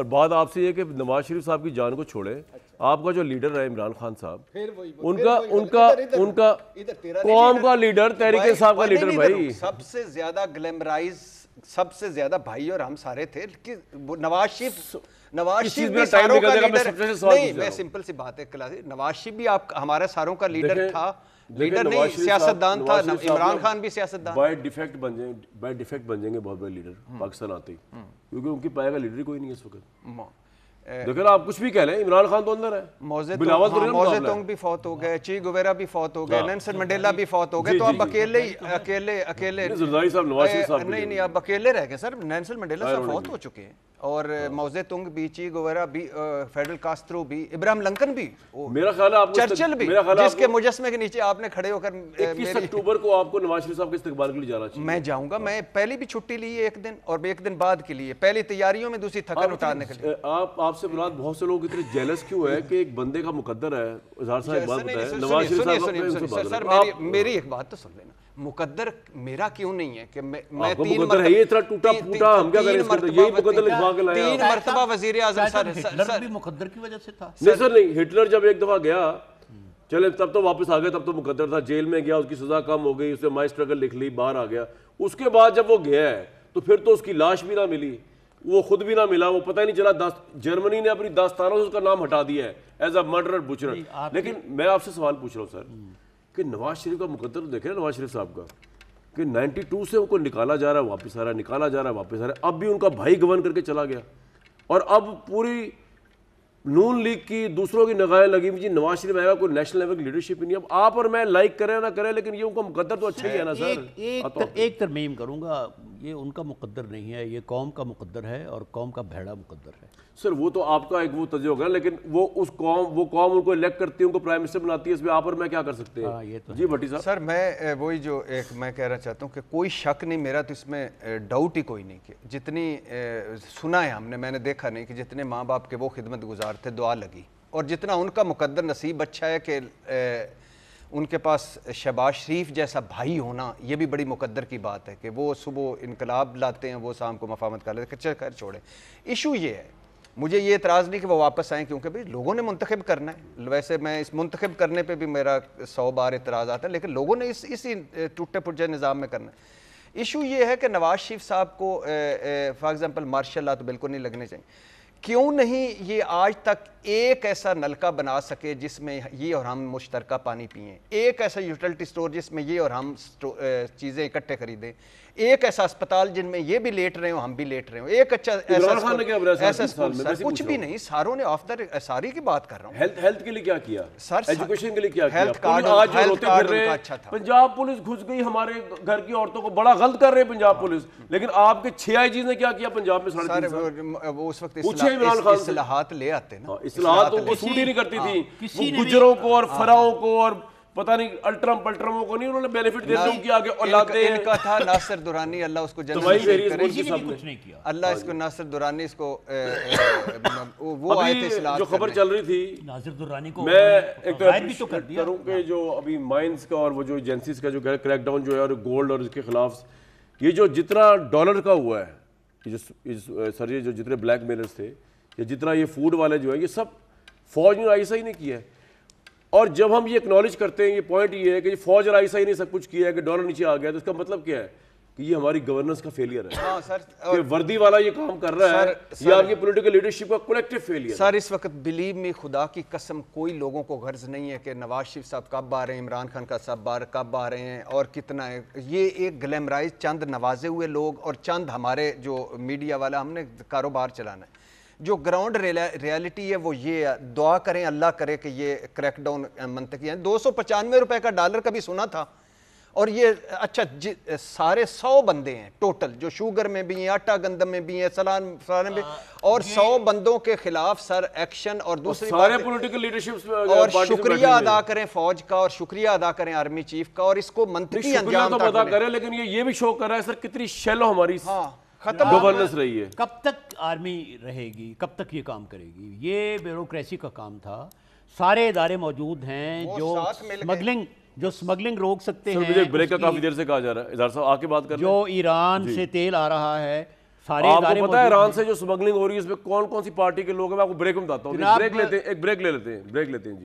और बात आपसे ये कि नवाज शरीफ साहब की जान को छोड़े अच्छा। आपका जो लीडर है इमरान खान साहब उनका उनका उनका कौम का लीडर तहरीके साहब का लीडर भाई सबसे ज्यादा ग्लैमराइज सबसे ज्यादा भाई और हम सारे थे कि नवाज शरीफ नवाज शरीफ भी सारों का लीडर अच्छा नहीं मैं सिंपल सी बात है नवाज शरीफ भी आप हमारे सारों का लीडर था लीडर नहीं सियासतदान था इमरान खान भी सियासतदान बाय डिफेक्ट बन जाएंगे बाय डिफेक्ट बन जाएंगे बहुत बड़े लीडर हम्म। पाकिस्तान आते ही हम्म। क्योंकि उनकी पाएगा लीडर कोई नहीं है इस वक्त हम्म। Eh, देखो आप कुछ भी कह लें इमरान खान तो अंदर है मोजे तो- बिलावल भी तो हाँ, तो फौत हो गए ची गुवेरा भी फौत हो गए हाँ। नैनसन मंडेला भी फौत हो गए तो आप अकेले ही अकेले अकेले नहीं नहीं आप अकेले रह गए सर नैनसन मंडेला सर फौत हो चुके हैं और हाँ। मोजे तुंग बीची गोवेरा भी फेडरल कास्त्रो भी इब्राहिम लंकन भी मेरा ख्याल है चर्चिल भी मेरा ख्याल जिसके मुजस्मे के नीचे आपने खड़े होकर इक्कीस अक्टूबर को आपको नवाज शरीफ साहब के इस्तकबाल के लिए जाना चाहिए मैं जाऊंगा हाँ। मैं पहले भी छुट्टी ली है एक दिन और एक दिन बाद के लिए पहली तैयारियों में दूसरी थकन उतारने के लिए आप आपसे मुराद बहुत से लोग इतने जेलस क्यों है कि एक बंदे का मुकदर है नवाज शरीफ साहब मेरी एक बात तो सुन लेना मुकद्दर मेरा क्यों नहीं है कि मैं, मैं तीन मरतब, ये इतना टूटा फूटा हम क्या करें इसके यही मुकद्दर लिखवा के लाया तीन मरतबा वजीर आजम सर हिटलर भी मुकद्दर की वजह से था नहीं सर नहीं हिटलर जब एक दफा गया चले तब तो वापस आ गया तब तो मुकद्दर था जेल में गया उसकी सजा कम हो गई उसने माय स्ट्रगल लिख ली बाहर आ गया उसके बाद जब वो गया है तो फिर तो उसकी लाश भी ना मिली वो खुद भी ना मिला वो पता ही नहीं चला दास जर्मनी ने अपनी दास्तानों से उसका नाम हटा दिया है एज अ मर्डर बुचर लेकिन मैं आपसे सवाल पूछ रहा हूँ सर कि नवाज शरीफ का मुकदर देख रहे नवाज शरीफ साहब का कि 92 से उनको निकाला जा रहा है वापस आ रहा है निकाला जा रहा है वापस आ रहा है अब भी उनका भाई गवन करके चला गया और अब पूरी नून लीग की दूसरों की नगाहें लगी जी नवाज शरीफ आएगा कोई नेशनल लेवल की लीडरशिप ही नहीं अब आप और मैं लाइक करें ना करें लेकिन ये उनका मुकदर तो अच्छा ही है ना सर एक, एक तरमीम करूँगा ये उनका मुकद्दर नहीं है ये कौम का मुकद्दर है और कौम का भेड़ा मुकद्दर है सर वो तो आपका एक वो तजो है लेकिन वो उस कौम वो कौम उनको इलेक्ट करती है उनको प्राइम मिनिस्टर बनाती है इसमें आप और मैं क्या कर सकते हैं हाँ, ये तो जी भट्टी साहब सर मैं वही जो एक मैं कहना चाहता हूँ कि कोई शक नहीं मेरा तो इसमें डाउट ही कोई नहीं कि जितनी सुना है हमने मैंने देखा नहीं कि जितने माँ बाप के वो खिदमत गुजार थे दुआ लगी और जितना उनका मुकद्दर नसीब अच्छा है कि उनके पास शहबाज शरीफ जैसा भाई होना ये भी बड़ी मुकद्दर की बात है कि वो सुबह इनकलाब लाते हैं वो शाम को मफामत कर लेते हैं कच्चा कर छोड़ें इशू ये है मुझे ये इतराज़ नहीं कि वो वापस आएँ क्योंकि भाई लोगों ने मंतखब करना है वैसे मैं इस मंतखब करने पर भी मेरा सौ बार इतराज़ आता है लेकिन लोगों ने इस इसी टूटे पुटे निज़ाम में करना है इशू ये है कि नवाज शरीफ साहब को फॉर एग्ज़ाम्पल मार्शल ला तो बिल्कुल नहीं लगने चाहिए क्यों नहीं ये आज तक एक ऐसा नलका बना सके जिसमें ये और हम मुश्तरका पानी पिए एक ऐसा यूटिलिटी स्टोर जिसमें ये और हम चीज़ें इकट्ठे खरीदें एक ऐसा अस्पताल जिनमें ये भी लेट रहे हो हम भी लेट रहे हो एक अच्छा ऐसा ऐसा स्कूल सर कुछ भी नहीं सारों ने ऑफ द सारी की बात कर रहा हूँ हेल्थ हेल्थ के लिए क्या किया सर एजुकेशन के लिए क्या हेल्थ कार्ड आज अच्छा था पंजाब पुलिस घुस गई हमारे घर की औरतों को बड़ा गलत कर रहे हैं पंजाब पुलिस लेकिन आपके छह आई ने क्या किया पंजाब में उस वक्त ही इमरान खान असलाहत ले आते ना असलाहत उनको सूट ही नहीं करती हाँ। थी गुजरों को और हाँ। फराओं को और पता नहीं अल्ट्रम पल्ट्रमों को नहीं उन्होंने बेनिफिट देते उनकी आगे औलादे इनका था नासिर दुरानी अल्लाह उसको तो जन्नत अल्लाह इसको हाँ। नासिर दुरानी इसको वो आए थे जो खबर चल रही थी नासिर दुरानी को मैं एक तो तो भी कर दिया करूं कि जो अभी माइंस का और वो जो एजेंसीज का जो क्रैकडाउन जो है और गोल्ड और इसके खिलाफ ये जो जितना डॉलर का हुआ है जो इस सर ये जो जितने ब्लैक मेलर्स थे या जितना ये फूड वाले जो है ये सब फौज ने ऐसा ही नहीं किया है और जब हम ये एक्नॉलेज करते हैं ये पॉइंट ये है कि फौज और ऐसा ही नहीं सब कुछ किया है कि डॉलर नीचे आ गया तो इसका मतलब क्या है कि ये हमारी गवर्नेंस का फेलियर है हाँ, सर और वर्दी वाला ये काम कर रहा सर, है सर, ये आपकी पॉलिटिकल लीडरशिप का कलेक्टिव फेलियर सर इस वक्त बिलीव में खुदा की कसम कोई लोगों को गर्ज नहीं है कि नवाज शरीफ साहब कब आ रहे हैं इमरान खान का साहब बार कब आ रहे हैं और कितना है ये एक ग्लैमराइज चंद नवाजे हुए लोग और चंद हमारे जो मीडिया वाला हमने कारोबार चलाना है जो ग्राउंड रियलिटी है वो ये है दुआ करें अल्लाह करे कि ये क्रैकडाउन मनतकी है दो सौ पचानवे रुपये का डॉलर कभी सुना था और ये अच्छा सारे सौ बंदे हैं टोटल जो शुगर में भी हैं आटा गंदम में भी हैं सलान सलान में और सौ बंदों के खिलाफ सर एक्शन और दूसरी सारे पॉलिटिकल लीडरशिप और शुक्रिया अदा करें फौज का और शुक्रिया अदा करें आर्मी चीफ का और इसको मंत्री अंजाम तो अदा करें लेकिन ये ये भी शो कर रहा है सर कितनी शैलो हमारी हाँ खत्म गवर्नेंस रही है कब तक आर्मी रहेगी कब तक ये काम करेगी ये ब्यूरोक्रेसी का काम था सारे इदारे मौजूद हैं जो स्मगलिंग जो स्मगलिंग रोक सकते हैं मुझे ब्रेक का काफी देर से कहा जा रहा है साहब आके बात कर जो ईरान से तेल आ रहा है सारे आपको पता है ईरान से जो स्मगलिंग हो रही है इसमें कौन कौन सी पार्टी के लोग हैं मैं आपको ब्रेक में बताता हूँ ब्रेक लेते हैं एक ब्रेक ले लेते हैं ब्रेक लेते हैं